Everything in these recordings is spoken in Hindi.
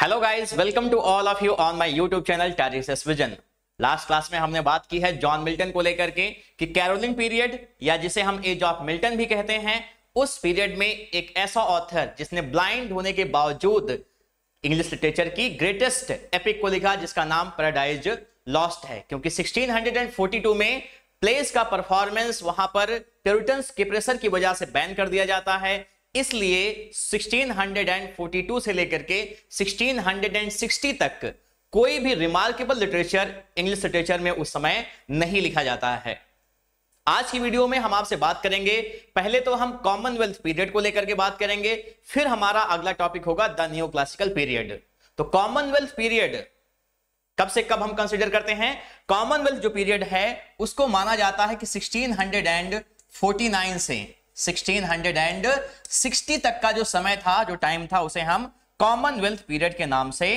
Hello guys welcome to all of you on my YouTube channel vision last class में हमने बात की है जॉन मिल्टन को लेकर के कि कैरोलिन पीरियड या जिसे हम एज ऑफ मिल्टन भी कहते हैं उस पीरियड में एक ऐसा ऑथर जिसने ब्लाइंड होने के बावजूद इंग्लिश लिटरेचर की ग्रेटेस्ट एपिक को लिखा जिसका नाम पैराडाइज लॉस्ट है क्योंकि 1642 में प्लेस का परफॉर्मेंस वहां पर प्यूरिटन्स के प्रेशर की वजह से बैन कर दिया जाता है इसलिए 1642 से लेकर के 1660 तक कोई भी रिमार्केबल लिटरेचर इंग्लिश लिटरेचर में उस समय नहीं लिखा जाता है आज की वीडियो में हम आपसे बात करेंगे पहले तो हम कॉमनवेल्थ पीरियड को लेकर के बात करेंगे फिर हमारा अगला टॉपिक होगा द न्यू क्लासिकल पीरियड तो कॉमनवेल्थ पीरियड कब से कब हम कंसिडर करते हैं कॉमनवेल्थ जो पीरियड है उसको माना जाता है कि सिक्सटीन से 1660 तक का जो समय था जो टाइम था उसे हम कॉमनवेल्थ पीरियड के नाम से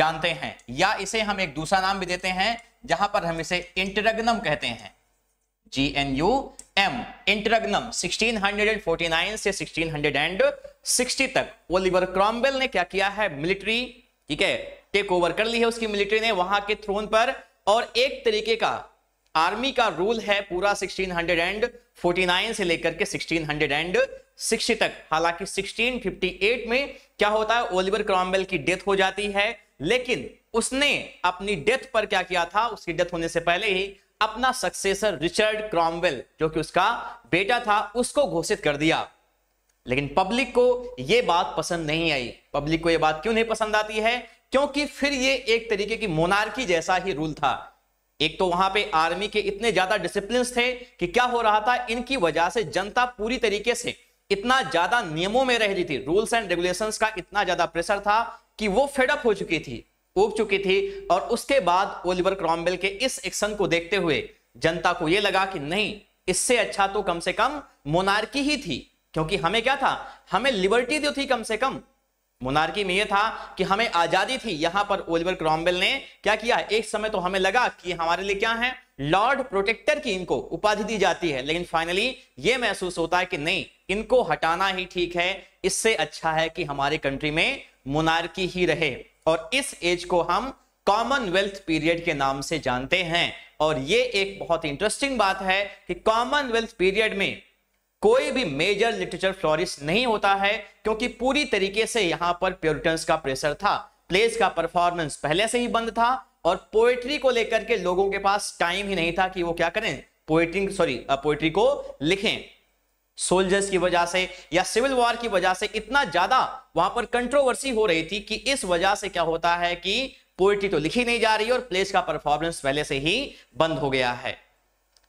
जानते हैं या इसे हम एक दूसरा नाम भी देते हैं जहां पर हम इसे इंटरग्नम कहते हैं G N U M interregnum 1649 से 1660 तक ओलिवर क्रॉम्बेल ने क्या किया है मिलिट्री ठीक है टेक ओवर कर ली है उसकी मिलिट्री ने वहां के थ्रोन पर और एक तरीके का आर्मी का रूल है पूरा 1600 49 से लेकर के 1660 तक हालांकि 1658 में क्या होता है ओलिवर क्रॉम्बेल की डेथ हो जाती है लेकिन उसने अपनी डेथ पर क्या किया था उसकी डेथ होने से पहले ही अपना सक्सेसर रिचर्ड क्रॉम्बेल जो कि उसका बेटा था उसको घोषित कर दिया लेकिन पब्लिक को यह बात पसंद नहीं आई पब्लिक को यह बात क्यों नहीं पसंद आती है क्योंकि फिर ये एक तरीके की मोनार्की जैसा ही रूल था एक तो वहां पे आर्मी के इतने ज्यादा डिसिप्लिन थे कि क्या हो रहा था इनकी वजह से जनता पूरी तरीके से इतना ज्यादा नियमों में रह रही थी रूल्स एंड रेगुलेशंस का इतना ज्यादा प्रेशर था कि वो फेडअप हो चुकी थी उग चुकी थी और उसके बाद ओलिवर क्रॉम्बेल के इस एक्शन को देखते हुए जनता को यह लगा कि नहीं इससे अच्छा तो कम से कम मोनार्की ही थी क्योंकि हमें क्या था हमें लिबर्टी तो थी कम से कम मोनार्की में यह था कि हमें आजादी थी यहां पर ओलिवर क्रॉम्बेल ने क्या किया एक समय तो हमें लगा कि हमारे लिए क्या है लॉर्ड प्रोटेक्टर की इनको उपाधि दी जाती है लेकिन फाइनली ये महसूस होता है कि नहीं इनको हटाना ही ठीक है इससे अच्छा है कि हमारे कंट्री में मोनार्की ही रहे और इस एज को हम कॉमनवेल्थ पीरियड के नाम से जानते हैं और ये एक बहुत इंटरेस्टिंग बात है कि कॉमनवेल्थ पीरियड में कोई भी मेजर लिटरेचर फ्लोरिस नहीं होता है क्योंकि पूरी तरीके से यहां पर प्योरिटन्स का प्रेशर था प्लेस का परफॉर्मेंस पहले से ही बंद था और पोएट्री को लेकर के लोगों के पास टाइम ही नहीं था कि वो क्या करें पोएट्री सॉरी पोएट्री को लिखें सोल्जर्स की वजह से या सिविल वॉर की वजह से इतना ज्यादा वहां पर कंट्रोवर्सी हो रही थी कि इस वजह से क्या होता है कि पोएट्री तो लिखी नहीं जा रही और प्लेस का परफॉर्मेंस पहले से ही बंद हो गया है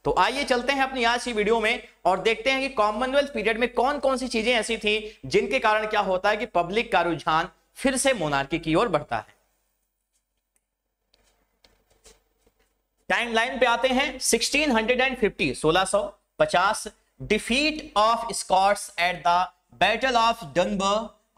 तो आइए चलते हैं अपनी आज की वीडियो में और देखते हैं कि कॉमनवेल्थ पीरियड में कौन कौन सी चीजें ऐसी थी जिनके कारण क्या होता है कि पब्लिक का रुझान फिर से मोनार्की की ओर बढ़ता है टाइमलाइन पे आते हैं 1650 1650 defeat of Scots at the battle of Dunbar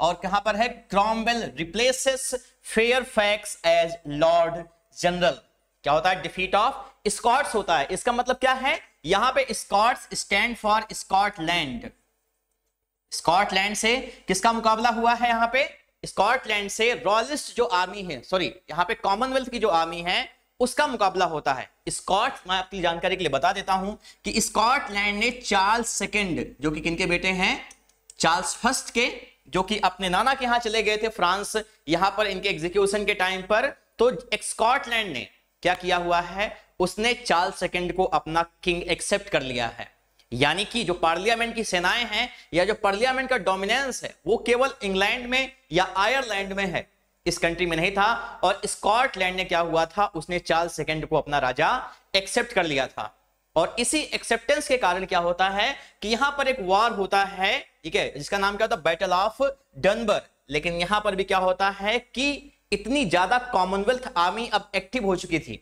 और कहां पर है Cromwell replaces Fairfax as lord general क्या होता है डिफीट ऑफ स्कॉट्स होता है इसका मतलब क्या है यहां पे Scots stand for Scotland Scotland से किसका मुकाबला हुआ है यहां पे स्कॉटलैंड से रॉयलिस्ट जो आर्मी है सॉरी यहां पे कॉमनवेल्थ की जो आर्मी है उसका मुकाबला होता है स्कॉट मैं आपकी जानकारी के लिए बता देता हूं कि स्कॉटलैंड ने चार्ल्स सेकेंड जो कि किनके बेटे हैं चार्ल्स फर्स्ट के जो कि अपने नाना के यहां चले गए थे फ्रांस यहां पर इनके एग्जीक्यूशन के टाइम पर तो स्कॉटलैंड ने क्या किया हुआ है उसने चार्ल्स सेकेंड को अपना किंग एक्सेप्ट कर लिया है यानी कि जो पार्लियामेंट की सेनाएं हैं या जो पार्लियामेंट का डोमिनेंस है वो केवल इंग्लैंड में या आयरलैंड में है इस कंट्री में नहीं था और स्कॉटलैंड ने क्या हुआ था उसने चार्ल सेकेंड को अपना राजा एक्सेप्ट कर लिया था और इसी एक्सेप्टेंस के कारण क्या होता है कि यहां पर एक वॉर होता है ठीक है जिसका नाम क्या होता है बैटल ऑफ डनबर लेकिन यहां पर भी क्या होता है कि इतनी ज्यादा कॉमनवेल्थ आर्मी अब एक्टिव हो चुकी थी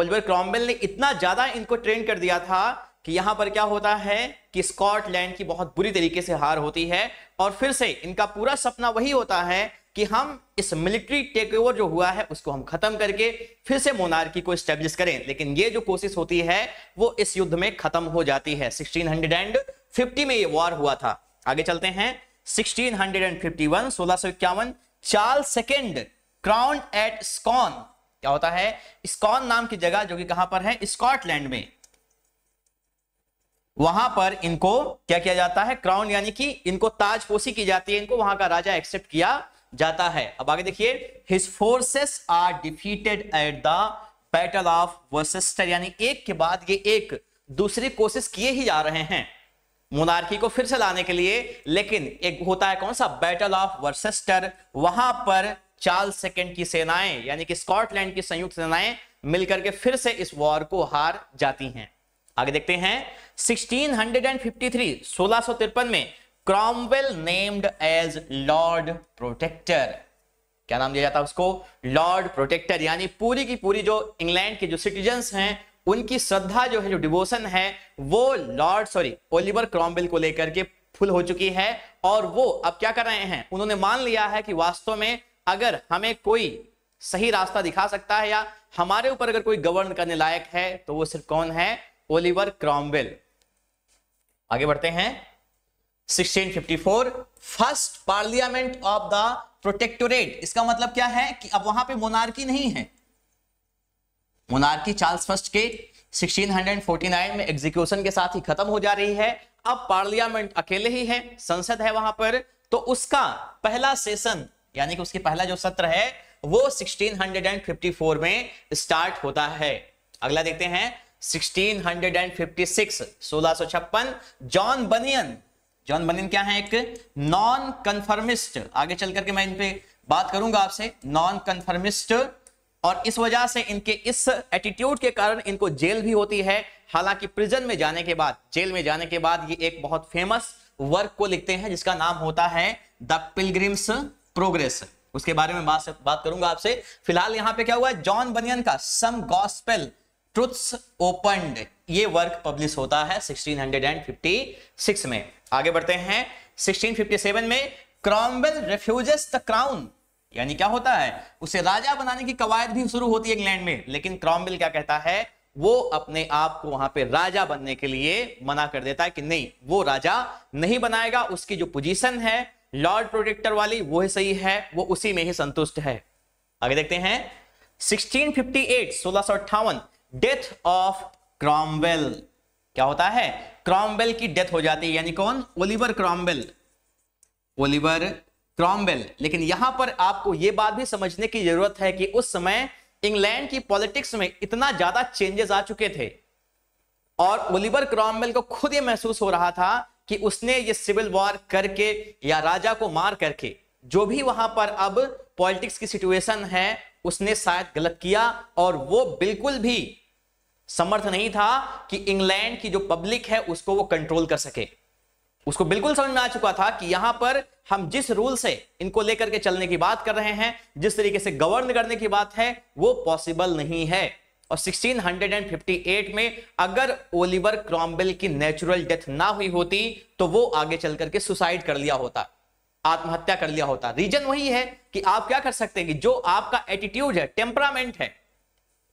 ओल्वर क्रॉम्बेल ने इतना ज्यादा इनको ट्रेन कर दिया था कि यहां पर क्या होता है कि स्कॉटलैंड की बहुत बुरी तरीके से हार होती है और फिर से इनका पूरा सपना वही होता है कि हम इस मिलिट्री टेक ओवर जो हुआ है उसको हम खत्म करके फिर से मोनार्की को स्टेब्लिश करें लेकिन ये जो कोशिश होती है वो इस युद्ध में खत्म हो जाती है 1650 में ये वॉर हुआ था आगे चलते हैं 1651 सोलह Charles second crown at Scone क्या होता है स्कॉन नाम की जगह जो कि कहां पर है स्कॉटलैंड में वहां पर इनको क्या किया जाता है क्राउन यानी कि इनको ताजपोशी की जाती है इनको वहां का राजा एक्सेप्ट किया जाता है अब आगे देखिए his forces are defeated at the battle of Worcester यानी एक के बाद ये एक दूसरी कोशिश किए ही जा रहे हैं मोनार्की को फिर से लाने के लिए लेकिन एक होता है कौन सा बैटल ऑफ वर्सेस्टर वहां पर चार्ल्स सेकेंड की सेनाएं यानी कि स्कॉटलैंड की संयुक्त सेनाएं मिलकर के फिर से इस वॉर को हार जाती हैं आगे देखते हैं 1653 सोलह में Cromwell named as lord protector क्या नाम दिया जाता है उसको लॉर्ड प्रोटेक्टर यानी पूरी की पूरी जो इंग्लैंड के जो सिटीजन हैं उनकी श्रद्धा जो है जो डिवोशन है वो लॉर्ड सॉरी ओलिवर क्रॉमवेल को लेकर के फुल हो चुकी है और वो अब क्या कर रहे हैं उन्होंने मान लिया है कि वास्तव में अगर हमें कोई सही रास्ता दिखा सकता है या हमारे ऊपर अगर कोई गवर्न करने लायक है तो वो सिर्फ कौन है ओलिवर क्रॉमवेल आगे बढ़ते हैं 1654 first parliament of the protectorate इसका मतलब क्या है कि अब वहां पे मोनार्की नहीं है मोनार्की चार्ल्स फर्स्ट के 1649 में एग्जीक्यूशन के साथ ही खत्म हो जा रही है अब पार्लियामेंट अकेले ही है संसद है वहां पर तो उसका पहला सेशन यानी कि उसके पहला जो सत्र है वो 1654 में स्टार्ट होता है अगला देखते हैं 1656 1656 जॉन बनियन जॉन बनियन क्या है एक नॉन कन्फर्मिस्ट आगे चल करके मैं इन पे बात करूंगा आपसे नॉन कन्फर्मिस्ट और इस वजह से इनके इस एटीट्यूड के कारण इनको जेल भी होती है हालांकि प्रिजन में जाने के बाद जेल में जाने के बाद ये एक बहुत फेमस वर्क को लिखते हैं जिसका नाम होता है द पिलग्रिम्स प्रोग्रेस उसके बारे में बात बात करूंगा आपसे फिलहाल यहां पे क्या हुआ है जॉन बनियन का सम गॉस्पेल ट्रुथ्स ओपन ये वर्क पब्लिश होता है 1656 में आगे बढ़ते हैं 1657 में क्रॉमवेल रिफ्यूजेस द क्राउन यानी क्या होता है उसे राजा बनाने की कवायद भी शुरू होती है इंग्लैंड में लेकिन क्रॉमवेल क्या कहता है वो अपने आप को वहां पे राजा बनने के लिए मना कर देता है कि नहीं वो राजा नहीं बनाएगा उसकी जो पोजीशन है लॉर्ड प्रोटेक्टर वाली वो सही है वो उसी में ही संतुष्ट है आगे देखते हैं 1658 सोलह डेथ ऑफ क्रॉमवेल क्या होता है क्रॉमवेल की डेथ हो जाती है यानी कौन ओलिवर क्रॉमवेल ओलिवर क्रॉमवेल लेकिन यहां पर आपको यह बात भी समझने की जरूरत है कि उस समय इंग्लैंड की पॉलिटिक्स में इतना ज्यादा चेंजेस आ चुके थे और ओलिवर क्रॉमवेल को खुद ये महसूस हो रहा था कि उसने ये सिविल वॉर करके या राजा को मार करके जो भी वहां पर अब पॉलिटिक्स की सिचुएशन है उसने शायद गलत किया और वो बिल्कुल भी समर्थ नहीं था कि इंग्लैंड की जो पब्लिक है उसको वो कंट्रोल कर सके उसको बिल्कुल समझ में आ चुका था कि यहां पर हम जिस रूल से इनको लेकर के चलने की बात कर रहे हैं जिस तरीके से गवर्न करने की बात है वो पॉसिबल नहीं है और 1658 में अगर ओलिवर क्रॉम्बेल की नेचुरल डेथ ना हुई होती तो वो आगे चल करके सुसाइड कर लिया होता आत्महत्या कर लिया होता रीजन वही है कि आप क्या कर सकते हैं कि जो आपका एटीट्यूड है टेम्परामेंट है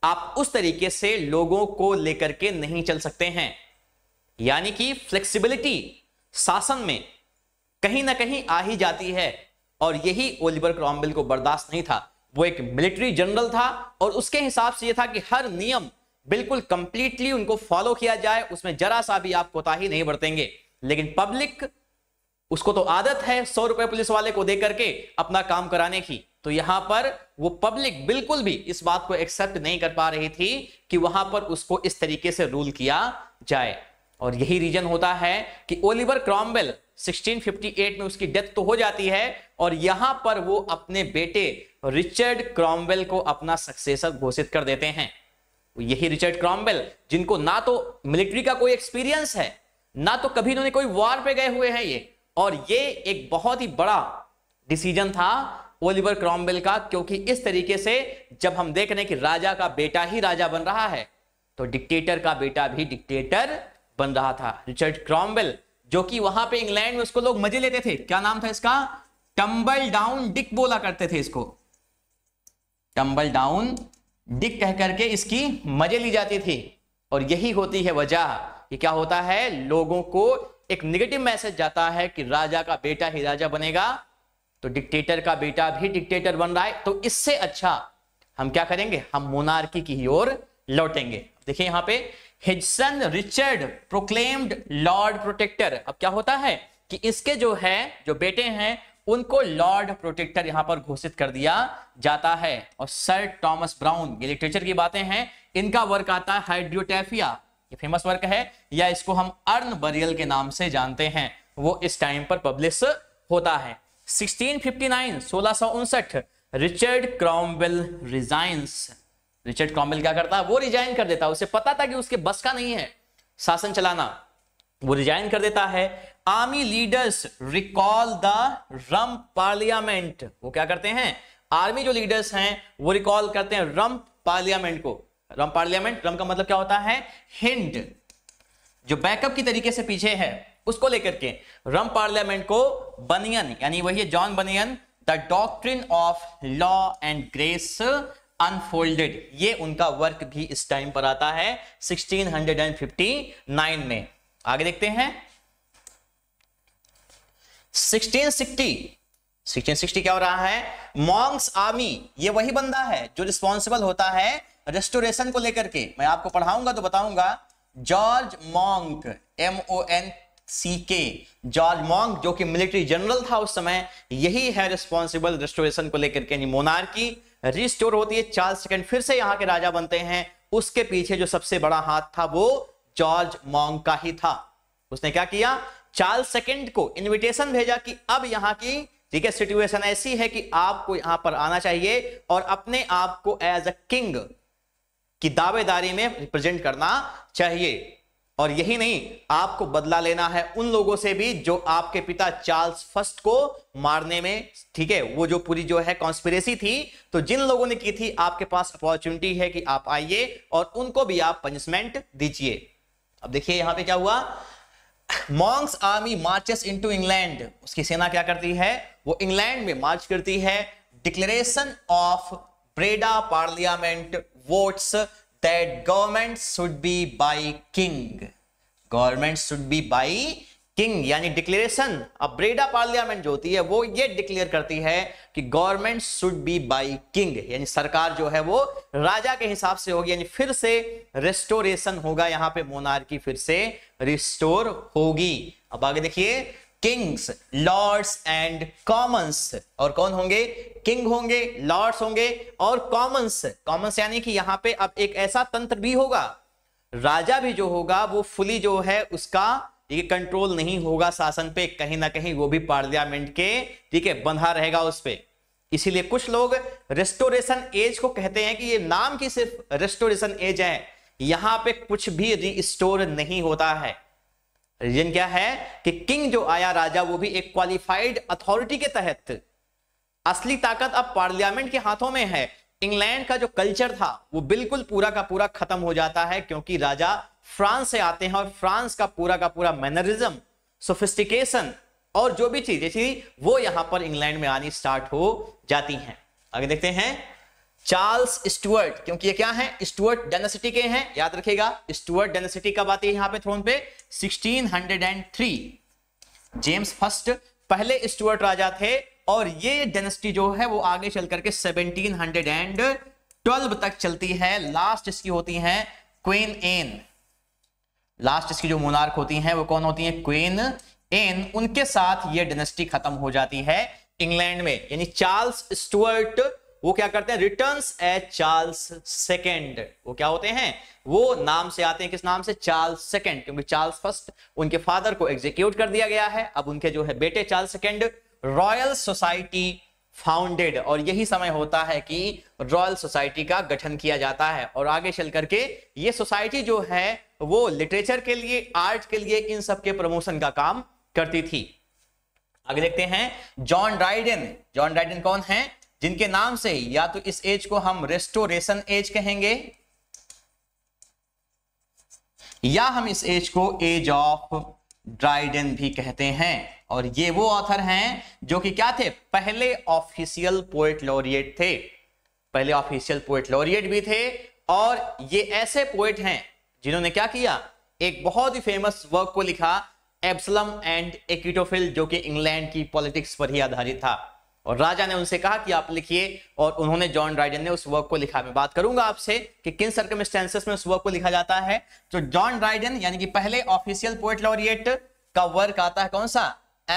आप उस तरीके से लोगों को लेकर के नहीं चल सकते हैं यानी कि फ्लेक्सिबिलिटी शासन में कहीं ना कहीं आ ही जाती है और यही ओलिवर क्रॉम्बेल को बर्दाश्त नहीं था वो एक मिलिट्री जनरल था और उसके हिसाब से ये था कि हर नियम बिल्कुल कंप्लीटली उनको फॉलो किया जाए उसमें जरा सा भी आप कोताही नहीं बरतेंगे लेकिन पब्लिक उसको तो आदत है सौ रुपए पुलिस वाले को दे करके अपना काम कराने की तो यहां पर वो पब्लिक बिल्कुल भी इस बात को एक्सेप्ट नहीं कर पा रही थी कि वहां पर उसको इस तरीके से रूल किया जाए और यही रीजन होता है कि ओलिवर क्रॉम्बेल 1658 में उसकी डेथ तो हो जाती है और यहां पर वो अपने बेटे रिचर्ड क्रॉमवेल को अपना सक्सेसर घोषित कर देते हैं तो यही रिचर्ड क्रॉमवेल जिनको ना तो मिलिट्री का कोई एक्सपीरियंस है ना तो कभी इन्होंने कोई वॉर पे गए हुए हैं ये और ये एक बहुत ही बड़ा डिसीजन था ओलिवर क्रॉमवेल का क्योंकि इस तरीके से जब हम देख रहे हैं कि राजा का बेटा ही राजा बन रहा है तो डिक्टेटर का बेटा भी डिक्टेटर बन रहा था रिचर्ड क्रॉमवेल जो कि वहां पे इंग्लैंड में उसको लोग मजे लेते थे क्या नाम था इसका टंबल डाउन डिक बोला करते थे इसको टंबल डाउन डिक कह करके इसकी मजे ली जाती थी और यही होती है वजह कि क्या होता है लोगों को एक निगेटिव मैसेज जाता है कि राजा का बेटा ही राजा बनेगा तो डिक्टेटर का बेटा भी डिक्टेटर बन रहा है तो इससे अच्छा हम क्या करेंगे हम मोनार्की की ओर लौटेंगे देखिए यहां पे his son Richard proclaimed lord protector अब क्या होता है कि इसके जो है जो बेटे हैं उनको लॉर्ड प्रोटेक्टर यहां पर घोषित कर दिया जाता है और सर टॉमस ब्राउन ये लिटरेचर की बातें हैं इनका वर्क आता है हाइड्रोटेफिया ये फेमस वर्क है या इसको हम अर्न बरियल के नाम से जानते हैं वो इस टाइम पर पब्लिश होता है 1659 Richard Cromwell resigns Richard Cromwell क्या करता है वो रिजाइन कर देता है उसे पता था कि उसके बस का नहीं है शासन चलाना वो रिजाइन कर देता है army leaders recall the Rump parliament वो क्या करते हैं आर्मी जो लीडर्स हैं वो रिकॉल करते हैं रम पार्लियामेंट को रम पार्लियामेंट रम का मतलब क्या होता है हिंड जो बैकअप की तरीके से पीछे है उसको लेकर के रम पार्लियामेंट को बनियन यानी वही John Bunyan the doctrine of law and grace unfolded ये उनका वर्क भी इस टाइम पर आता है 1659 में आगे देखते हैं 1660 क्या हो रहा है मॉन्ग्स आर्मी ये वही बंदा है जो रिस्पॉन्सिबल होता है रेस्टोरेशन को लेकर के मैं आपको पढ़ाऊंगा तो बताऊंगा George Monck M O N C K George monk जो कि मिलिट्री जनरल था उस समय यही है रिस्पॉन्सिबल रेस्टोरेशन को लेकर के मोनार्की रिस्टोर होती है चार सेकेंड फिर से यहां के राजा बनते हैं उसके पीछे जो सबसे बड़ा हाथ था वो जॉर्ज मॉन्ग का ही था उसने क्या किया चार्ल सेकेंड को इनविटेशन भेजा कि अब यहाँ की ठीक है सिचुएशन ऐसी है कि आपको यहां पर आना चाहिए और अपने आप को एज अ किंग की दावेदारी में रिप्रेजेंट करना चाहिए और यही नहीं आपको बदला लेना है उन लोगों से भी जो आपके पिता चार्ल्स फर्स्ट को मारने में ठीक है वो जो पूरी जो है कॉन्स्पिरेसी थी तो जिन लोगों ने की थी आपके पास अपॉर्चुनिटी है कि आप आइए और उनको भी आप पनिशमेंट दीजिए अब देखिए यहां पे क्या हुआ Monck's army marches into England उसकी सेना क्या करती है वो इंग्लैंड में मार्च करती है declaration of Breda parliament votes that government should be by king government should be by king यानी डिक्लेरेशन अब ब्रेडा पार्लियामेंट जो होती है वो ये डिक्लेयर करती है कि government should be by king यानी सरकार जो है वो राजा के हिसाब से होगी यानी फिर से रेस्टोरेशन होगा यहां पे मोनार्की फिर से रिस्टोर होगी अब आगे देखिए किंग्स लॉर्ड्स एंड कॉमन्स और कौन होंगे किंग होंगे लॉर्ड्स होंगे और कॉमन्स कॉमन्स यानी कि यहाँ पे अब एक ऐसा तंत्र भी होगा राजा भी जो होगा वो फुली जो है उसका है कंट्रोल नहीं होगा शासन पे कहीं ना कहीं वो भी पार्लियामेंट के ठीक है बंधा रहेगा उस पर इसीलिए कुछ लोग रेस्टोरेशन एज को कहते हैं कि ये नाम की सिर्फ रेस्टोरेशन एज है यहां पे कुछ भी रिस्टोर नहीं होता है रीजन क्या है कि किंग जो आया राजा वो भी एक क्वालिफाइड अथॉरिटी के तहत असली ताकत अब पार्लियामेंट के हाथों में है इंग्लैंड का जो कल्चर था वो बिल्कुल पूरा का पूरा खत्म हो जाता है क्योंकि राजा फ्रांस से आते हैं और फ्रांस का पूरा का पूरा मैनरिज्म सोफिस्टिकेशन और जो भी चीजें थी वो यहां पर इंग्लैंड में आनी स्टार्ट हो जाती हैं आगे देखते हैं चार्ल्स स्टुअर्ट क्योंकि ये क्या है स्टुअर्ट डेनेसिटी के हैं याद रखेगा स्टुअर्ट डेनेसिटी कब आती है यहां पे थ्रोन पे 1603 जेम्स फर्स्ट पहले स्टुअर्ट राजा थे और ये डेनेसिटी जो है वो आगे चल करके 1712 तक चलती है लास्ट इसकी होती है क्वीन एन लास्ट इसकी जो मोनार्क होती हैं वो कौन होती हैं क्वीन एन उनके साथ ये डेनेस्टी खत्म हो जाती है इंग्लैंड में यानी चार्ल्स स्टुअर्ट वो क्या करते हैं रिटर्न एज चार्ल्स सेकेंड वो क्या होते हैं वो नाम से आते हैं किस नाम से चार्ल्स सेकेंड क्योंकि चार्ल्स फर्स्ट उनके फादर को एग्जीक्यूट कर दिया गया है अब उनके जो है बेटे Charles second royal society founded और यही समय होता है कि रॉयल सोसाइटी का गठन किया जाता है और आगे चल करके ये सोसाइटी जो है वो लिटरेचर के लिए आर्ट के लिए इन सब के प्रमोशन का काम करती थी आगे देखते हैं जॉन राइडन जॉन राइडन कौन है जिनके नाम से या तो इस एज को हम रेस्टोरेशन एज कहेंगे या हम इस एज को एज ऑफ ड्राइडन भी कहते हैं और ये वो ऑथर हैं जो कि क्या थे पहले ऑफिशियल पोएट लॉरिएट थे पहले ऑफिशियल पोएट लॉरिएट भी थे और ये ऐसे पोएट हैं जिन्होंने क्या किया एक बहुत ही फेमस वर्क को लिखा एब्सलम एंड एक्टोफिल जो कि इंग्लैंड की पॉलिटिक्स पर ही आधारित था और राजा ने उनसे कहा कि आप लिखिए और उन्होंने जॉन ड्राइडन ने उस वर्क को लिखा मैं बात करूंगा आपसे कि किन सर्कमस्टेंसेस में उस वर्क को लिखा जाता है तो जॉन ड्राइडन यानी कि पहले ऑफिशियल पोएट लॉरिएट का वर्क आता है कौन सा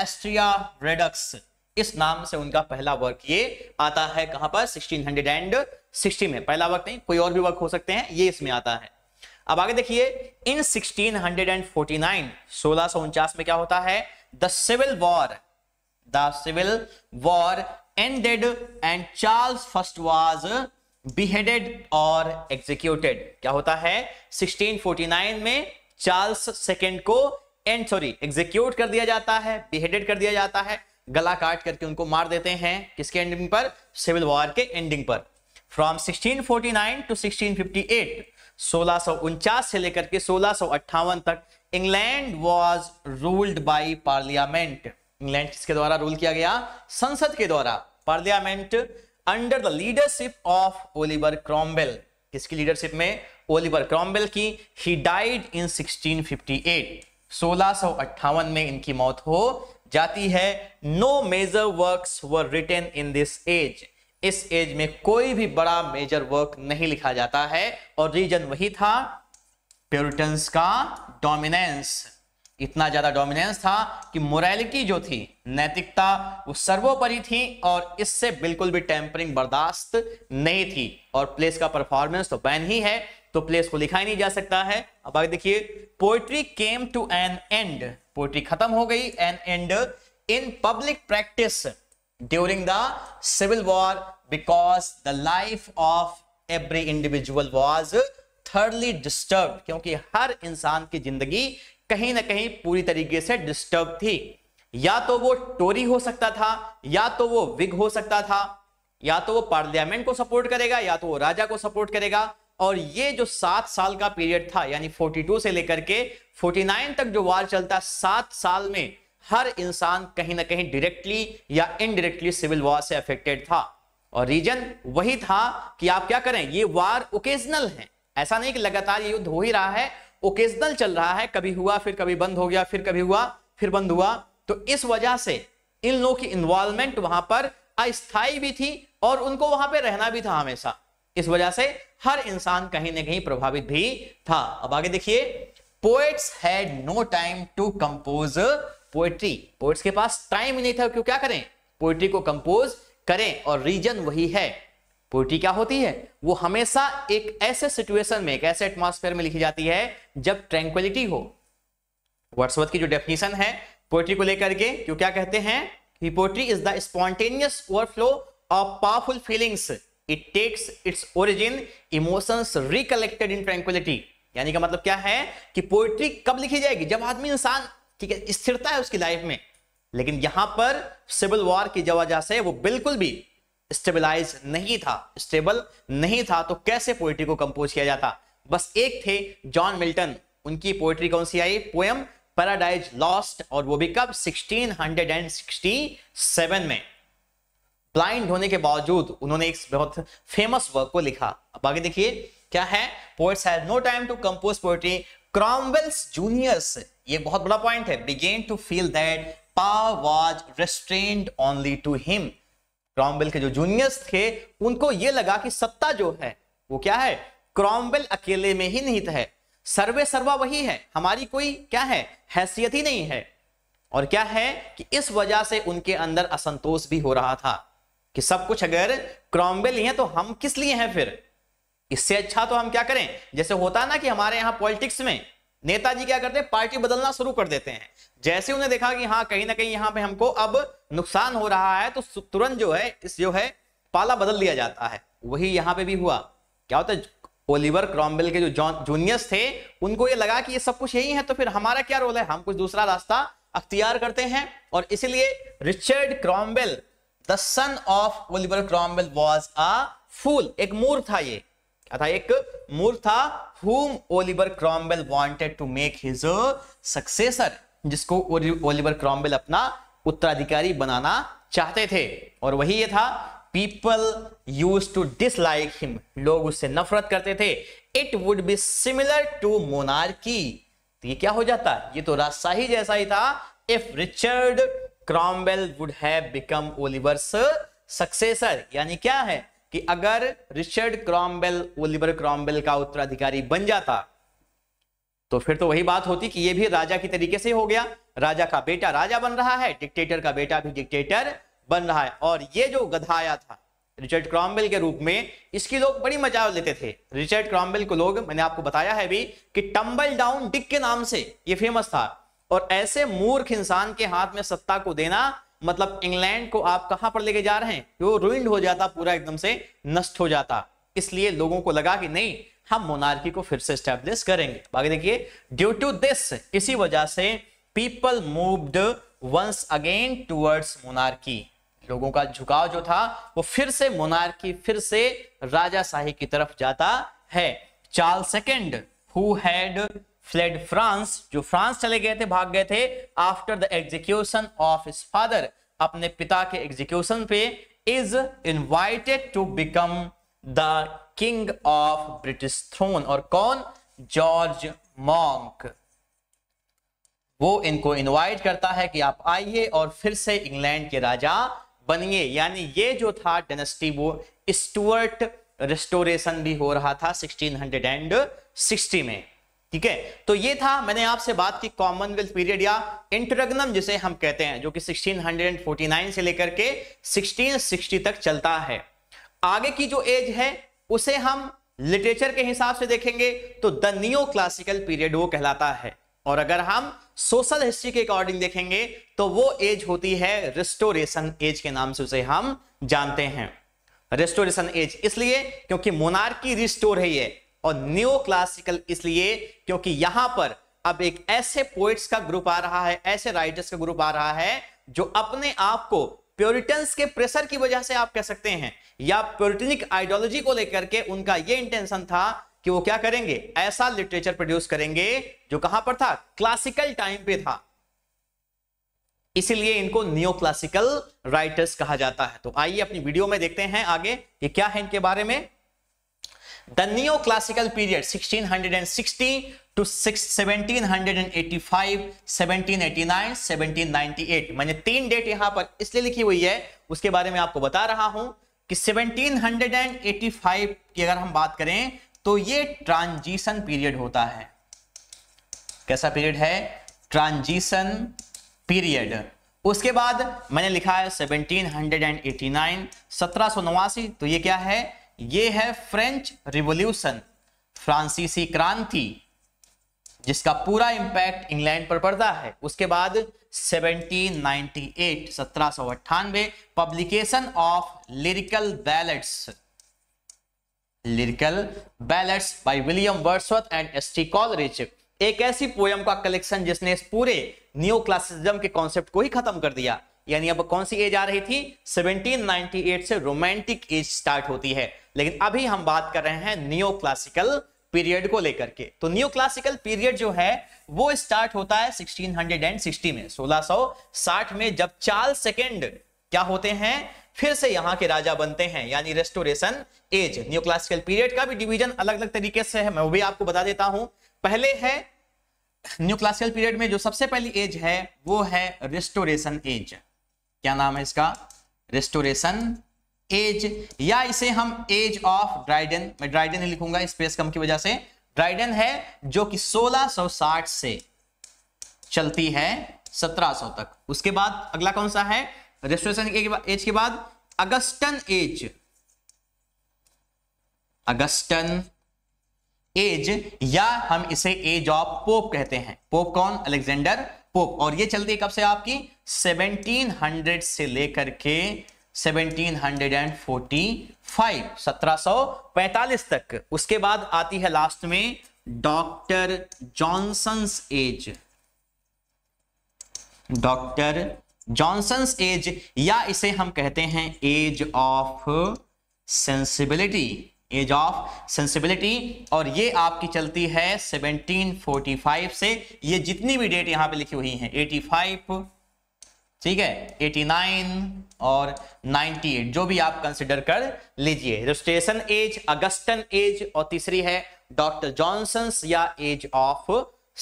एस्ट्रिया रेडक्स इस नाम से उनका पहला वर्क ये आता है कहां पर 1660 में पहला वर्क नहीं कोई और भी वर्क हो सकते हैं ये इसमें आता है अब आगे देखिए इन 1649 1649 में क्या होता है the civil war the civil war ended and Charles first was beheaded और एग्जीक्यूटेड क्या होता है 1649 में चार्ल्स सेकेंड को एंड सॉरी एग्जीक्यूट कर दिया जाता है बिहेडेड कर दिया जाता है गला काट करके उनको मार देते हैं किसके एंडिंग पर सिविल वॉर के एंडिंग पर फ्रॉम 1649 टू 1658 सोलह से लेकर के सोलह तक England was ruled by parliament England किसके द्वारा रूल किया गया संसद के द्वारा parliament under the leadership of Oliver Cromwell किसकी लीडरशिप में ओलिवर क्रॉम्बेल की ही डाइड इन 1658 सोलह में इनकी मौत हो जाती है no major works were written in this age इस एज में कोई भी बड़ा मेजर वर्क नहीं लिखा जाता है और रीजन वही था प्योरिटन्स का डोमिनेंस इतना ज्यादा डोमिनेंस था कि मोरालिटी जो थी नैतिकता वो सर्वोपरि थी और इससे बिल्कुल भी टेम्परिंग बर्दाश्त नहीं थी और प्लेस का परफॉर्मेंस तो बैन ही है तो प्लेस को लिखा ही नहीं जा सकता है अब आगे देखिए poetry came to an end poetry खत्म हो गई an end in public practice during the civil war because the life of every individual was thoroughly disturb क्योंकि हर इंसान की जिंदगी कहीं ना कहीं पूरी तरीके से डिस्टर्ब थी या तो वो टोरी हो सकता था या तो वो विग हो सकता था या तो वो पार्लियामेंट को सपोर्ट करेगा या तो वो राजा को सपोर्ट करेगा और ये जो सात साल का पीरियड था यानी 42 से लेकर के 49 तक जो वार चलता सात साल में हर इंसान कहीं ना कहीं डायरेक्टली या इनडायरेक्टली सिविल वॉर से अफेक्टेड था और रीजन वही था कि आप क्या करें ये वार ओकेजनल है ऐसा नहीं कि लगातार ये युद्ध हो ही रहा है ओकेजनल चल रहा है कभी हुआ फिर कभी बंद हो गया फिर कभी हुआ फिर बंद हुआ तो इस वजह से इन लोगों की इन्वॉल्वमेंट वहां पर अस्थायी भी थी और उनको वहां पे रहना भी था हमेशा इस वजह से हर इंसान कहीं ना कहीं प्रभावित भी था अब आगे देखिए poets had no time to compose poetry poets के पास टाइम ही नहीं था क्यों क्या करें पोएट्री को कंपोज करें और रीजन वही है पोइट्री क्या होती है वो हमेशा एक ऐसे सिचुएशन में एक ऐसे एटमॉस्फेयर में लिखी जाती है जब ट्रैंक्विलिटी हो वर्ड्सवर्थ की जो डेफिनेशन है पोइट्री को लेकर के क्यों क्या कहते हैं कि poetry is the spontaneous overflow of powerful feelings it takes its origin emotions recollected in tranquillity यानी का मतलब क्या है कि पोइट्री कब लिखी जाएगी जब आदमी इंसान ठीक है स्थिरता है उसकी लाइफ में लेकिन यहां पर सिविल वॉर की वजह से वो बिल्कुल भी स्टेबलाइज नहीं था स्टेबल नहीं था तो कैसे पोइट्री को कंपोज किया जाता बस एक थे जॉन मिल्टन उनकी पोइट्री कौन सी आई पोएम पैराडाइज लॉस्ट और वो भी कब 1667 में ब्लाइंड होने के बावजूद उन्होंने एक बहुत फेमस वर्क को लिखा अब आगे देखिए क्या है poets has no time to compose poetry Cromwell's juniors ये बहुत बड़ा पॉइंट है बिगेन टू फील दैट पा was restrained only to him Cromwell के जो जूनियर्स थे उनको ये लगा कि सत्ता जो है वो क्या है क्रॉम्बेल अकेले में ही निहित है सर्वे सर्वा वही है हमारी कोई क्या है हैसियत ही नहीं है और क्या है कि इस वजह से उनके अंदर असंतोष भी हो रहा था कि सब कुछ अगर क्रॉम्बेल ही है तो हम किस लिए हैं फिर इससे अच्छा तो हम क्या करें जैसे होता ना कि हमारे यहां पॉलिटिक्स में नेताजी क्या करते हैं पार्टी बदलना शुरू कर देते हैं जैसे उन्हें देखा कि हाँ कहीं ना कहीं यहाँ पे हमको अब नुकसान हो रहा है तो तुरंत जो है इस जो है पाला बदल लिया जाता है वही यहाँ पे भी हुआ क्या होता है ओलिवर क्रॉम्बेल के जो जूनियर्स थे उनको ये लगा कि ये सब कुछ यही है तो फिर हमारा क्या रोल है हम कुछ दूसरा रास्ता अख्तियार करते हैं और इसीलिए Richard Cromwell the son of Oliver Cromwell was a fool एक मूर्ख था ये क्या था एक मूर्ख था whom Oliver Cromwell wanted to make his uh, successor जिसको ओलिवर क्रॉम्बेल अपना उत्तराधिकारी बनाना चाहते थे और वही ये था people used to dislike him लोग उससे नफरत करते थे it would be similar to monarchy तो ये क्या हो जाता ये तो राजशाही जैसा ही था if Richard Cromwell would have become Oliver's successor यानी क्या है कि अगर रिचर्ड क्रॉम्बेल ओलिवर क्रॉम्बेल का उत्तराधिकारी बन जाता तो फिर तो वही बात होती कि यह भी राजा की तरीके से हो गया राजा का बेटा राजा बन रहा है डिक्टेटर का बेटा भी डिक्टेटर बन रहा है और ये जो गधा आया था रिचर्ड क्रॉम्बेल के रूप में इसकी लोग बड़ी मजाक लेते थे रिचर्ड क्रॉम्बेल को लोग मैंने आपको बताया है भी कि टम्बल डाउन डिक के नाम से ये फेमस था और ऐसे मूर्ख इंसान के हाथ में सत्ता को देना मतलब इंग्लैंड को आप कहां पर लेके जा रहे हैं वो रूइंड हो जाता पूरा एकदम से नष्ट हो जाता इसलिए लोगों को लगा कि नहीं हम मोनार्की को फिर से स्टैब्लिश करेंगे बाकी देखिए ड्यू टू दिस इसी वजह से people moved once again towards monarchy लोगों का झुकाव जो था वो फिर से मोनार्की फिर से राजा शाही की तरफ जाता है Charles second who had fled France जो फ्रांस चले गए थे भाग गए थे after the execution of his father अपने पिता के एग्जीक्यूशन पे is invited to become the king of British throne और कौन जॉर्ज मॉन्क वो इनको इनवाइट करता है कि आप आइए और फिर से इंग्लैंड के राजा बनिए यानी ये जो था डेनेस्टी वो स्टुअर्ट रिस्टोरेशन भी हो रहा था 1660 में ठीक है तो ये था मैंने आपसे बात की कॉमनवेल्थ पीरियड या इंटरग्नम जिसे हम कहते हैं जो कि 1649 से लेकर के 1660 तक चलता है आगे की जो एज है उसे हम लिटरेचर के हिसाब से देखेंगे तो द नियो क्लासिकल पीरियड वो कहलाता है और अगर हम सोशल हिस्ट्री के अकॉर्डिंग देखेंगे तो वो एज होती है रिस्टोरेशन एज के नाम से उसे हम जानते हैं रेस्टोरेशन एज इसलिए क्योंकि मोनार्की रिस्टोर है ये और न्यू क्लासिकल इसलिए क्योंकि यहां पर अब एक ऐसे पोइट्स का ग्रुप आ रहा है ऐसे राइटर्स का ग्रुप आ रहा है जो अपने आप को प्योरिटन्स के प्रेशर की वजह से आप कह सकते हैं या प्योरिटनिक आइडियोलॉजी को लेकर के उनका यह इंटेंशन था कि वो क्या करेंगे ऐसा लिटरेचर प्रोड्यूस करेंगे जो कहां पर था क्लासिकल टाइम पे था इसीलिए इनको नियो क्लासिकल राइटर्स कहा जाता है तो आइए अपनी वीडियो में देखते हैं आगे कि क्या है इनके बारे में the The neoclassical period 1660 to 1785, 1789, 1798 मैंने तीन डेट यहां पर इसलिए लिखी हुई है उसके बारे में आपको बता रहा हूं कि 1785 की अगर हम बात करें तो ये ट्रांजिशन पीरियड होता है कैसा पीरियड है ट्रांजिशन पीरियड उसके बाद मैंने लिखा है 1789 सत्रह तो ये क्या है ये है फ्रेंच रिवोल्यूशन फ्रांसीसी क्रांति जिसका पूरा इंपैक्ट इंग्लैंड पर पड़ता है उसके बाद 1798 सत्रह publication of lyrical ballads lyrical ballads by William Wordsworth and S T Coleridge एक ऐसी पोयम का कलेक्शन जिसने इस पूरे न्यू क्लासिज्म के कॉन्सेप्ट को ही खत्म कर दिया यानी अब कौन सी एज आ रही थी 1798 से रोमांटिक एज स्टार्ट होती है लेकिन अभी हम बात कर रहे हैं नियो क्लासिकल पीरियड को लेकर के तो नियो क्लासिकल पीरियड जो है वो स्टार्ट होता है 1660 में 1660 में जब चार्ल सेकेंड क्या होते हैं फिर से यहाँ के राजा बनते हैं यानी restoration age new classical period का भी डिवीजन अलग अलग तरीके से है मैं वो भी आपको बता देता हूं पहले है न्यू क्लासिकल पीरियड में जो सबसे पहली एज है वो है रेस्टोरेशन एज क्या नाम है इसका रेस्टोरेशन एज या इसे हम एज ऑफ ड्राइडन मैं ड्राइडन ही लिखूंगा स्पेस कम की वजह से ड्राइडन है जो कि 1660 से चलती है 1700 तक उसके बाद अगला कौन सा है रेस्टोरेशन एज के बाद अगस्टन एज अगस्टन एज या हम इसे एज ऑफ पोप कहते हैं पोप कौन अलेक्जेंडर पोप और ये चलती है कब से आपकी 1700 से लेकर के 1745 1745 तक उसके बाद आती है लास्ट में doctor Johnson's age doctor Johnson's age या इसे हम कहते हैं age of sensibility age of sensibility और ये आपकी चलती है 1745 से ये जितनी भी डेट यहाँ पे लिखी हुई है 85 ठीक है 89 और 98 जो भी आप कंसिडर कर लीजिए रजिस्ट्रेशन एज अगस्टन एज और तीसरी है डॉक्टर जॉनसन या एज ऑफ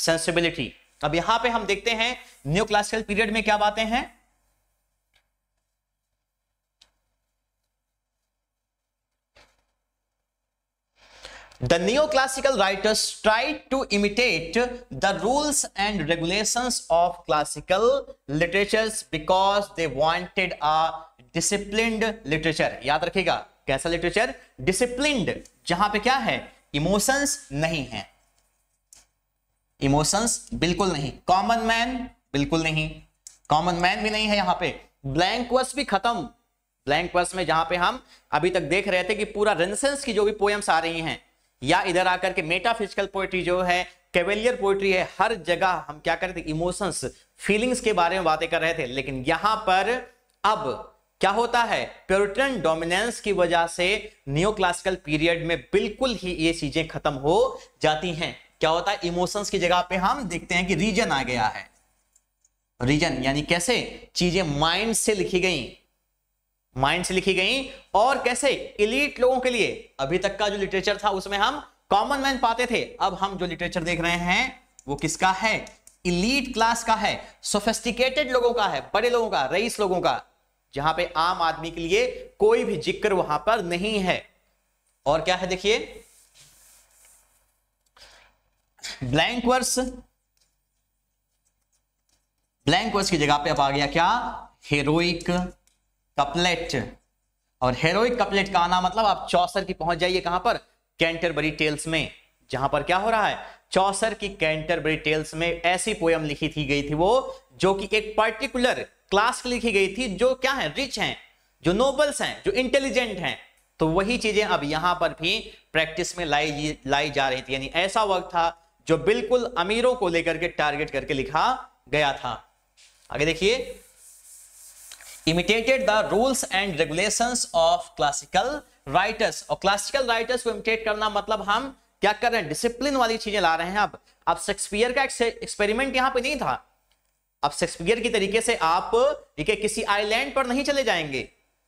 सेंसिबिलिटी अब यहां पे हम देखते हैं न्यू क्लासिकल पीरियड में क्या बातें हैं The neoclassical writers tried to imitate the rules and regulations of classical literatures because they wanted a disciplined literature. याद रखिएगा कैसा literature? Disciplined, जहां पे क्या है Emotions नहीं है Emotions बिल्कुल नहीं Common man बिल्कुल नहीं Common man भी नहीं है यहाँ पे Blank verse भी खत्म Blank verse में जहां पे हम अभी तक देख रहे थे कि पूरा रेनेसेंस की जो भी पोएम्स आ रही हैं या इधर आकर के मेटाफिजिकल पोएट्री जो है कैवेलियर पोएट्री है हर जगह हम क्या कर रहे थे इमोशंस फीलिंग्स के बारे में बातें कर रहे थे लेकिन यहां पर अब क्या होता है प्योरिटन डोमिनेंस की वजह से न्यू क्लासिकल पीरियड में बिल्कुल ही ये चीजें खत्म हो जाती हैं क्या होता है इमोशंस की जगह पे हम देखते हैं कि रीजन आ गया है रीजन यानी कैसे चीजें माइंड से लिखी गई माइंड से लिखी गई और कैसे इलीट लोगों के लिए अभी तक का जो लिटरेचर था उसमें हम कॉमन मैन पाते थे अब हम जो लिटरेचर देख रहे हैं वो किसका है इलीट क्लास का है सोफेस्टिकेटेड लोगों का है बड़े लोगों का रईस लोगों का जहां पे आम आदमी के लिए कोई भी जिक्र वहां पर नहीं है और क्या है देखिए ब्लैंक वर्स ब्लैंक वर्स की जगह पे अब आ गया क्या हेरोइक कपलेट और हेरोइक कपलेट का आना मतलब आप चौसर की पहुंच जाइए कहां पर कैंटरबरी टेल्स में जहां पर क्या हो रहा है चौसर की कैंटरबरी टेल्स में ऐसी पोयम लिखी थी गई थी वो जो कि एक पर्टिकुलर क्लास लिखी गई थी जो क्या है रिच हैं जो नोबल्स हैं जो इंटेलिजेंट हैं तो वही चीजें अब यहां पर भी प्रैक्टिस में लाई लाई जा रही थी यानी ऐसा वक्त था जो बिल्कुल अमीरों को लेकर के टारगेट करके लिखा गया था आगे देखिए imitated the rules and regulation of classical writers और क्लासिकल राइटर्स को इमिटेट करना मतलब हम क्या कर रहे हैं डिसिप्लिन वाली चीजें ला रहे हैं अब अब शेक्सपियर का एक्सपेरिमेंट यहाँ पे नहीं था अब शेक्सपियर की तरीके से आप ठीक है किसी आइलैंड पर नहीं चले जाएंगे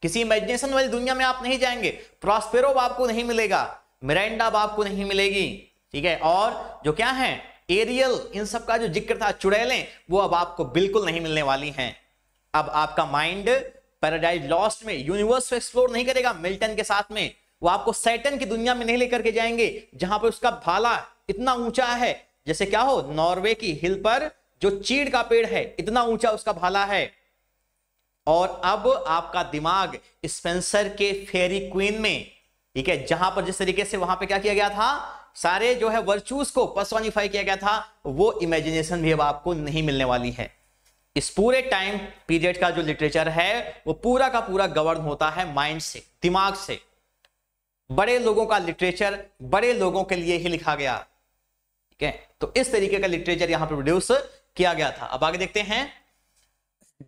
किसी इमेजिनेशन वाली दुनिया में आप नहीं जाएंगे प्रॉस्पेरो आपको नहीं मिलेगा मिरेंडा आपको नहीं मिलेगी ठीक है और जो क्या है एरियल इन सब का जो जिक्र था चुड़ैलें वो अब आपको बिल्कुल नहीं मिलने वाली हैं अब आपका माइंड पैराडाइज लॉस्ट में यूनिवर्स को एक्सप्लोर नहीं करेगा मिल्टन के साथ में वो आपको सैटन की दुनिया में नहीं लेकर के जाएंगे जहां पर उसका भाला इतना ऊंचा है जैसे क्या हो नॉर्वे की हिल पर जो चीड़ का पेड़ है इतना ऊंचा उसका भाला है और अब आपका दिमाग स्पेंसर के फेरी क्वीन में ठीक है जहां पर जिस तरीके से वहां पे क्या किया गया था सारे जो है वर्चूस को पर्सोनिफाई किया गया था वो इमेजिनेशन भी अब आपको नहीं मिलने वाली है इस पूरे टाइम पीरियड का जो लिटरेचर है वो पूरा का पूरा गवर्न होता है माइंड से दिमाग से बड़े लोगों का लिटरेचर बड़े लोगों के लिए ही लिखा गया ठीक है तो इस तरीके का लिटरेचर यहां पर प्रोड्यूस किया गया था अब आगे देखते हैं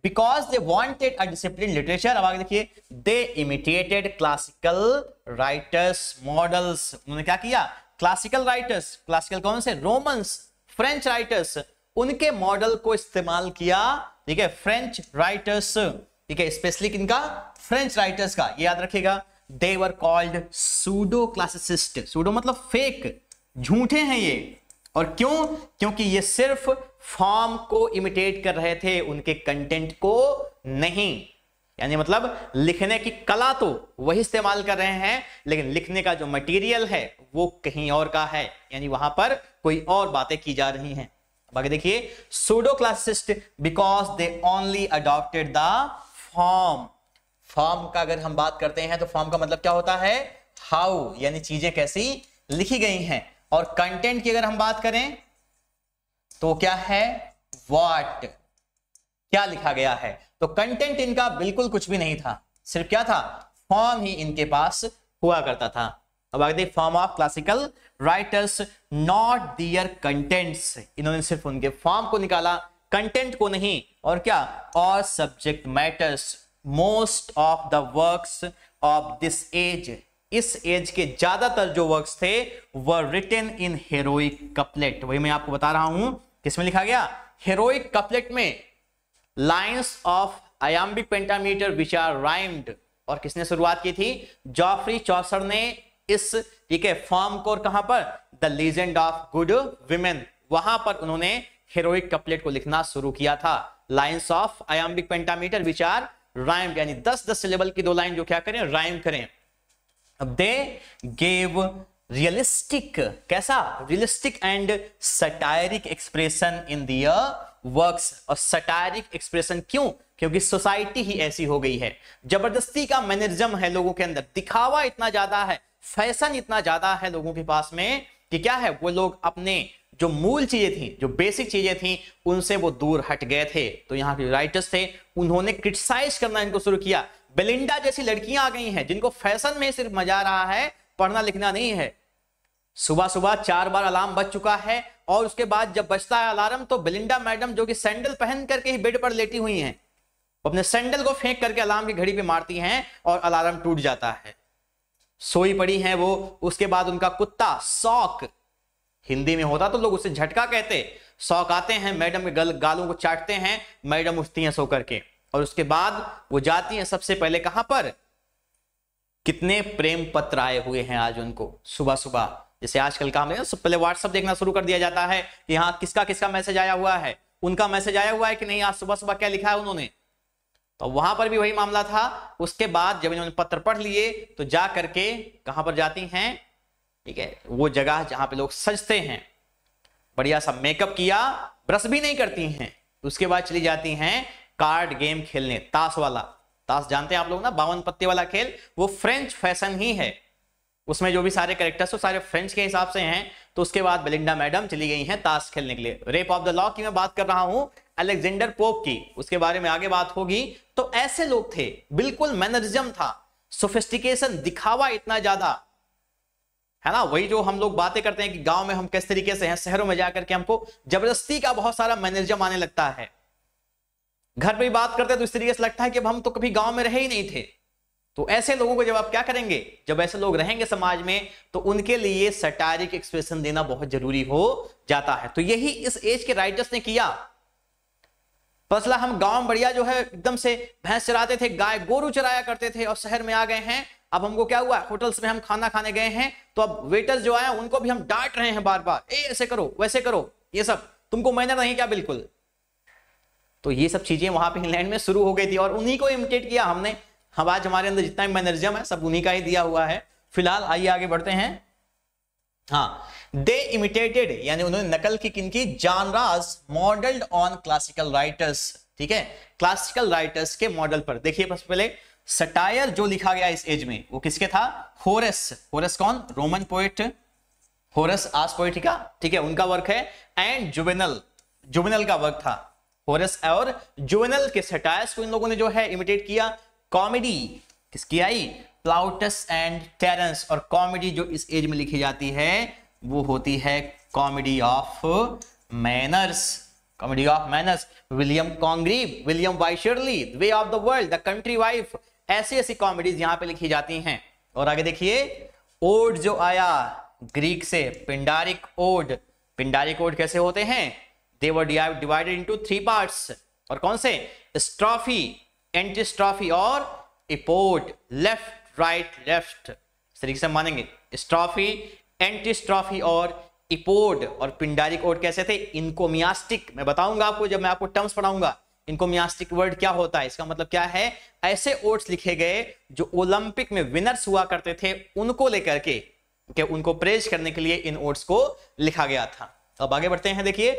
because they wanted a discipline literature अब आगे देखिए they imitated classical writers models उन्होंने क्या किया क्लासिकल राइटर्स क्लासिकल कौन से रोमन्स फ्रेंच राइटर्स उनके मॉडल को इस्तेमाल किया ठीक है फ्रेंच राइटर्स ठीक है स्पेशली किनका फ्रेंच राइटर्स का याद रखेगा they were called pseudo classicist pseudo मतलब फेक झूठे हैं ये और क्यों क्योंकि ये सिर्फ फॉर्म को इमिटेट कर रहे थे उनके कंटेंट को नहीं यानी मतलब लिखने की कला तो वही इस्तेमाल कर रहे हैं लेकिन लिखने का जो मटेरियल है वो कहीं और का है यानी वहां पर कोई और बातें की जा रही हैं बाकी देखिए pseudo classicist because they only adopted the form form का अगर हम बात करते हैं तो फॉर्म का मतलब क्या होता है हाउ यानी चीजें कैसी लिखी गई हैं और कंटेंट की अगर हम बात करें तो क्या है वॉट क्या लिखा गया है तो कंटेंट इनका बिल्कुल कुछ भी नहीं था सिर्फ क्या था फॉर्म ही इनके पास हुआ करता था आगे देखिए form of classical writers not their contents इन्होंने सिर्फ उनके फॉर्म को निकाला कंटेंट को नहीं और क्या और subject matters most of the works of this age इस एज के ज्यादातर जो वर्क्स थे वह रिटन इन हेरोइक कपलेट वही मैं आपको बता रहा हूं किसमें लिखा गया हेरोइक कपलेट में lines of iambic pentameter which are rhymed और किसने शुरुआत की थी जॉफरी चौसर ने इस ठीक है फॉर्म कोर कहां पर the legend of good women वहां पर उन्होंने हेरोइक कपलेट को लिखना शुरू किया था lines of iambic pentameter which are rhyme यानी दस दस सिलेबल की दो लाइन जो क्या करें राइम करें अब दे गेव रियलिस्टिक कैसा realistic and satiric expression in their works और सटायरिक एक्सप्रेशन क्यों क्योंकि सोसाइटी ही ऐसी हो गई है जबरदस्ती का मैनेजम है लोगों के अंदर दिखावा इतना ज्यादा है फैशन इतना ज्यादा है लोगों के पास में कि क्या है वो लोग अपने जो मूल चीजें थी जो बेसिक चीजें थी उनसे वो दूर हट गए थे तो यहाँ के राइटर्स थे उन्होंने क्रिटिसाइज करना इनको शुरू किया बेलिंडा जैसी लड़कियां आ गई हैं जिनको फैशन में सिर्फ मजा आ रहा है पढ़ना लिखना नहीं है सुबह सुबह चार बार अलार्म बज चुका है और उसके बाद जब बजता है अलार्म तो बेलिंडा मैडम जो कि सैंडल पहन करके ही बेड पर लेटी हुई हैं अपने सैंडल को फेंक करके अलार्म की घड़ी पे मारती हैं और अलार्म टूट जाता है सोई पड़ी हैं वो उसके बाद उनका कुत्ता सौक हिंदी में होता तो लोग उसे झटका कहते आते हैं मैडम के गल गालों को चाटते हैं मैडम उठती हैं सो करके और उसके बाद वो जाती हैं सबसे पहले कहां पर कितने प्रेम पत्र आए हुए हैं आज उनको सुबह सुबह जैसे आजकल काम है सब पहले व्हाट्सअप देखना शुरू कर दिया जाता है कि हाँ किसका किसका मैसेज आया हुआ है उनका मैसेज आया हुआ है कि नहीं आज सुबह सुबह क्या लिखा है उन्होंने वहां पर भी वही मामला था उसके बाद जब इन्होंने पत्र पढ़ लिए तो जा करके कहां पर जाती हैं ठीक है वो जगह जहां पे लोग सजते हैं बढ़िया सा मेकअप किया ब्रश भी नहीं करती हैं उसके बाद चली जाती हैं कार्ड गेम खेलने ताश वाला ताश जानते हैं आप लोग ना बावन पत्ते वाला खेल वो फ्रेंच फैशन ही है उसमें जो भी सारे करेक्टर्स वो सारे फ्रेंच के हिसाब से हैं तो उसके बाद बेलिंडा मैडम चली गई हैं ताश खेलने के लिए रेप ऑफ द लॉ की मैं बात कर रहा हूं अलेक्जेंडर पोप की उसके बारे में आगे बात होगी तो ऐसे लोग थे बिल्कुल मैनरिज्म था सोफिस्टिकेशन दिखावा इतना ज्यादा है ना वही जो हम लोग बातें करते हैं कि गांव में हम किस तरीके से हैं शहरों में जाकर के हमको जबरदस्ती का बहुत सारा मैनरिज्म आने लगता है घर पर बात करते हैं तो इस तरीके से लगता है कि अब हम तो कभी गांव में रहे ही नहीं थे तो ऐसे लोगों को जब आप क्या करेंगे जब ऐसे लोग रहेंगे समाज में तो उनके लिए सटारिक एक्सप्रेशन देना बहुत जरूरी हो जाता है तो यही इस एज के राइटर्स ने किया फसला हम गांव बढ़िया जो है एकदम से भैंस चराते थे गाय गोरू चराया करते थे और शहर में आ गए हैं अब हमको क्या हुआ होटल्स में हम खाना खाने गए हैं तो अब वेटर्स जो आए उनको भी हम डांट रहे हैं बार बार ए ऐसे करो वैसे करो ये सब तुमको मैनर नहीं क्या बिल्कुल तो ये सब चीजें वहां पर इंग्लैंड में शुरू हो गई थी और उन्हीं को इमिटेट किया हमने हम आज हमारे अंदर जितना भी है सब उन्हीं का ही दिया हुआ है फिलहाल आइए आगे बढ़ते हैं हाँ दे इमिटेटेड यानी उन्होंने नकल की किन की जानराज मॉडल्ड ऑन क्लासिकल राइटर्स ठीक है क्लासिकल राइटर्स के मॉडल पर देखिए बस पहले सटायर जो लिखा गया इस एज में वो किसके था होरस होरस कौन Roman poet Horace Ars Poetica ठीक है उनका वर्क है एंड जुबेनल जुबेनल का वर्क था होरस और जुबेनल के सटायर्स को इन लोगों ने जो है इमिटेट किया कॉमेडी किसकी आई प्लाउटस एंड टेरेंस और कॉमेडी जो इस एज में लिखी जाती है वो होती है comedy of manners comedy of manners William Congreve William Wycherley way of the world the country wife ऐसी ऐसी कॉमेडीज यहां पे लिखी जाती हैं और आगे देखिए ओड जो आया ग्रीक से पिंडारिक ओड पिंडारिक ओड कैसे होते हैं they are divided into three parts और कौन से स्ट्रॉफी एंटीस्ट्रॉफी और इपोर्ट लेफ्ट राइट लेफ्ट तरीके से मानेंगे स्ट्रॉफी एंटीस्ट्रॉफी और इपोड और पिंडारिक ओड कैसे थे इनकोमियास्टिक मैं बताऊंगा आपको जब मैं आपको टर्म्स पढ़ाऊंगा इनकोमियास्टिक वर्ड क्या होता है इसका मतलब क्या है ऐसे ओट्स लिखे गए जो ओलंपिक में विनर्स हुआ करते थे उनको लेकर के कि उनको प्रेज करने के लिए इन ओट्स को लिखा गया था अब आगे बढ़ते हैं देखिए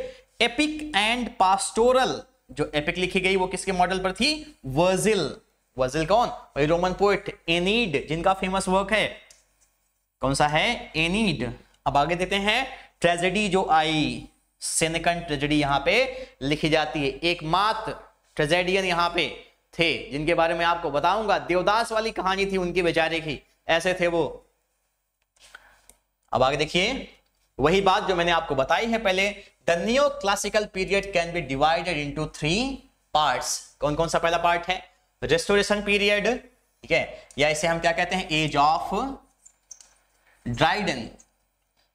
एपिक एंड पास्टोरल जो एपिक लिखी गई वो किसके मॉडल पर थी वर्जिल गजल कौन वही रोमन पोइट एनीड जिनका फेमस वर्क है कौन सा है एनीड अब आगे देते हैं ट्रेजेडी जो आई सेनेकन ट्रेजेडी यहां पे लिखी जाती है एकमात्र ट्रेजेडियन यहां पे थे जिनके बारे में आपको बताऊंगा देवदास वाली कहानी थी उनकी बेचारे की ऐसे थे वो अब आगे देखिए वही बात जो मैंने आपको बताई है पहले the new classical period can be divided into three parts कौन कौन सा पहला पार्ट है रेस्टोरेशन तो पीरियड ठीक है या इसे हम क्या कहते हैं एज ऑफ ड्राइडन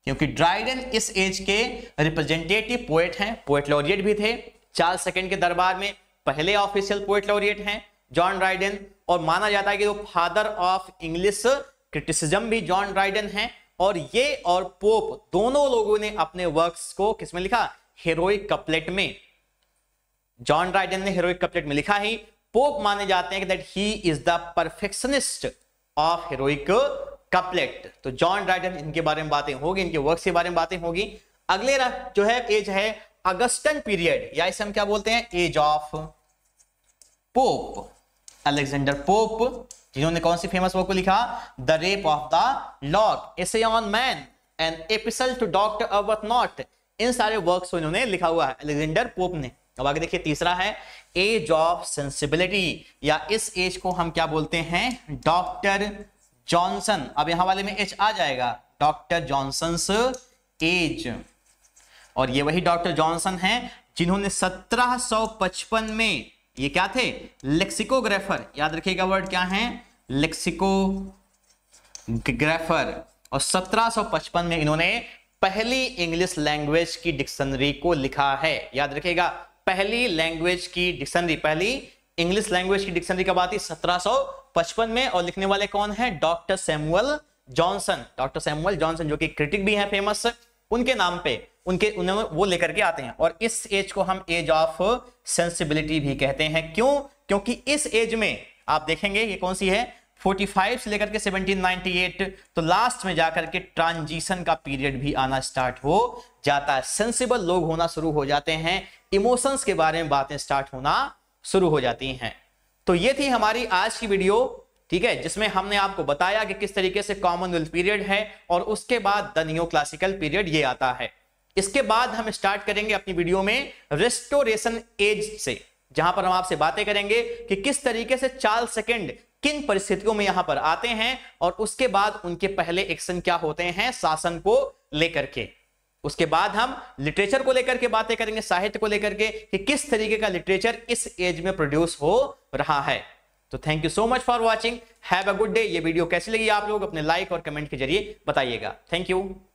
क्योंकि ड्राइडन इस एज के रिप्रेजेंटेटिव पोएट हैं पोएट लॉरिएट भी थे चार सेकेंड के दरबार में पहले ऑफिशियल पोएट लॉरिएट हैं जॉन ड्राइडन और माना जाता है कि वो फादर ऑफ इंग्लिश क्रिटिसिज्म भी जॉन ड्राइडन हैं और ये और पोप दोनों लोगों ने अपने वर्क्स को किसमें लिखा हेरोइक कपलेट में जॉन ड्राइडन ने हेरोइक कपलेट में लिखा ही पोप माने जाते हैं that he is the perfectionist of heroic couplet तो जॉन ड्राइडन इनके बारे में बातें होगी इनके वर्क के बारे में बातें होगी अगले जो है एज है अगस्टन पीरियड या इसे हम क्या बोलते हैं age of Pope Alexander Pope जिन्होंने कौन सी फेमस वर्क को लिखा the rape of the lock essay on man and epistle to doctor Arbuthnot इन सारे वर्क इन्होंने लिखा हुआ है अलेक्जेंडर पोप ने अब आगे देखिए तीसरा है एज ऑफ सेंसिबिलिटी या इस एज को हम क्या बोलते हैं डॉक्टर जॉनसन अब यहां वाले में एज आ जाएगा डॉक्टर जॉनसन्स एज और ये वही डॉक्टर जॉनसन हैं जिन्होंने 1755 में ये क्या थे लेक्सिकोग्राफर याद रखिएगा वर्ड क्या है लेक्सिकोग्राफर और 1755 में इन्होंने पहली इंग्लिश लैंग्वेज की डिक्शनरी को लिखा है याद रखिएगा पहली लैंग्वेज की डिक्शनरी पहली इंग्लिश लैंग्वेज की डिक्शनरी कब आती सत्रह पचपन में और लिखने वाले कौन है doctor Samuel Johnson doctor Samuel Johnson जो कि क्रिटिक भी हैं फेमस उनके नाम पे उनके उन्हें वो लेकर के आते हैं और इस एज को हम एज ऑफ सेंसिबिलिटी भी कहते हैं क्यों क्योंकि इस एज में आप देखेंगे ये कौन सी है 45 से लेकर के 1798 तो लास्ट में जाकर के ट्रांजिशन का पीरियड भी आना स्टार्ट हो जाता है सेंसिबल लोग होना शुरू हो जाते हैं इमोशंस के बारे में बातें स्टार्ट होना शुरू हो जाती हैं तो ये थी हमारी आज की वीडियो ठीक है जिसमें हमने आपको बताया कि किस तरीके से कॉमनवेल्थ पीरियड है और उसके बाद द न्यू क्लासिकल पीरियड ये आता है इसके बाद हम स्टार्ट करेंगे अपनी वीडियो में रेस्टोरेशन एज से जहां पर हम आपसे बातें करेंगे कि किस तरीके से चार्ल्स सेकेंड किन परिस्थितियों में यहां पर आते हैं और उसके बाद उनके पहले एक्शन क्या होते हैं शासन को लेकर के उसके बाद हम लिटरेचर को लेकर के बातें करेंगे साहित्य को लेकर के कि किस तरीके का लिटरेचर इस एज में प्रोड्यूस हो रहा है तो thank you so much for watching have a good day ये वीडियो कैसी लगी आप लोग अपने लाइक और कमेंट के जरिए बताइएगा थैंक यू